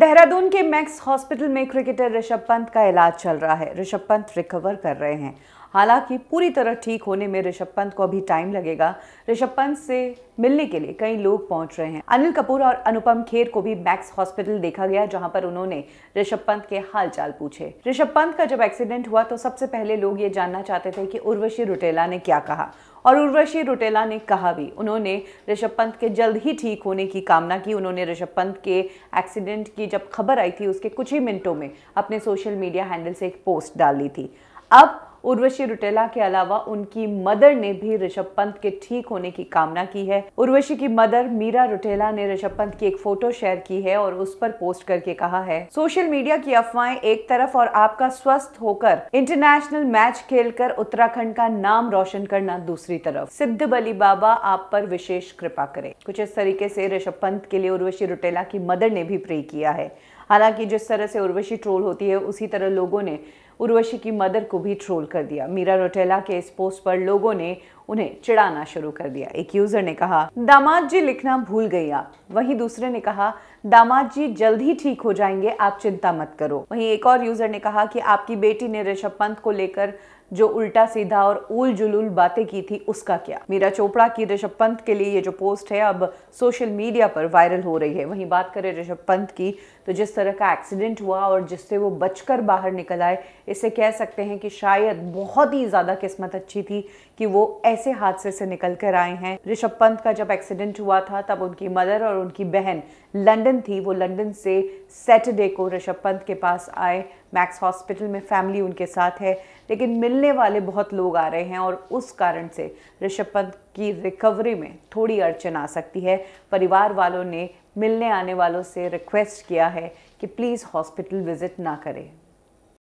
देहरादून के Max hospital में cricketer Rishabh Pant का इलाज चल रहा है ऋषभ पंत रिकवर कर रहे हैं हालांकि पूरी तरह ठीक होने में ऋषभ पंत को अभी टाइम लगेगा ऋषभ पंत से मिलने के लिए कई लोग पहुंच रहे हैं अनिल कपूर और अनुपम खेर को भी मैक्स हॉस्पिटल देखा गया जहां पर उन्होंने ऋषभ पंत के हाल चाल पूछे ऋषभ पंत का जब एक्सीडेंट हुआ तो सबसे पहले लोग ये जानना चाहते थे कि उर्वशी रुटेला ने क्या कहा और उर्वशी रुटेला ने कहा भी उन्होंने ऋषभ पंत के जल्द ही ठीक होने की कामना की उन्होंने ऋषभ पंत के एक्सीडेंट की जब खबर आई थी उसके कुछ ही मिनटों में अपने सोशल मीडिया हैंडल से एक पोस्ट डाल ली थी अब उर्वशी रुटेला के अलावा उनकी मदर ने भी ऋषभ पंत के ठीक होने की कामना की है उर्वशी की मदर मीरा रुटेला ने ऋषभ पंत की एक फोटो शेयर की है और उस पर पोस्ट करके कहा है सोशल मीडिया की अफवाहें एक तरफ और आपका स्वस्थ होकर इंटरनेशनल मैच खेलकर उत्तराखंड का नाम रोशन करना दूसरी तरफ सिद्ध बली बाबा आप पर विशेष कृपा करे कुछ इस तरीके से ऋषभ पंत के लिए उर्वशी रुटेला की मदर ने भी प्रे किया है हालांकि जिस तरह से उर्वशी ट्रोल होती है उसी तरह लोगों ने उर्वशी की मदर को भी ट्रोल कर दिया मीरा रोटेला के इस पोस्ट पर लोगों ने उन्हें चिढ़ाना शुरू कर दिया एक यूजर ने कहा दामाद जी लिखना भूल गई आप वहीं दूसरे ने कहा दामाद जी जल्द ही ठीक हो जाएंगे आप चिंता मत करो वहीं एक और यूजर ने कहा कि आपकी बेटी ने ऋषभ पंत को लेकर जो उल्टा सीधा और उल जुलूल बातें की थी उसका क्या मीरा चोपड़ा की ऋषभ पंत के लिए ये जो पोस्ट है अब सोशल मीडिया पर वायरल हो रही है वहीं बात करें ऋषभ पंत की तो जिस तरह का एक्सीडेंट हुआ और जिससे वो बचकर बाहर निकल आए इसे कह सकते हैं कि शायद बहुत ही ज़्यादा किस्मत अच्छी थी कि वो ऐसे हादसे से निकल कर आए हैं ऋषभ पंत का जब एक्सीडेंट हुआ था तब उनकी मदर और उनकी बहन लंदन लंदन थी वो लंदन से सैटरडे को ऋषभ पंत के पास आए मैक्स हॉस्पिटल में फैमिली उनके साथ है लेकिन मिलने वाले बहुत लोग आ रहे हैं और उस कारण से ऋषभ पंत की रिकवरी में थोड़ी अड़चन आ सकती है परिवार वालों ने मिलने आने वालों से रिक्वेस्ट किया है कि प्लीज़ हॉस्पिटल विज़िट ना करें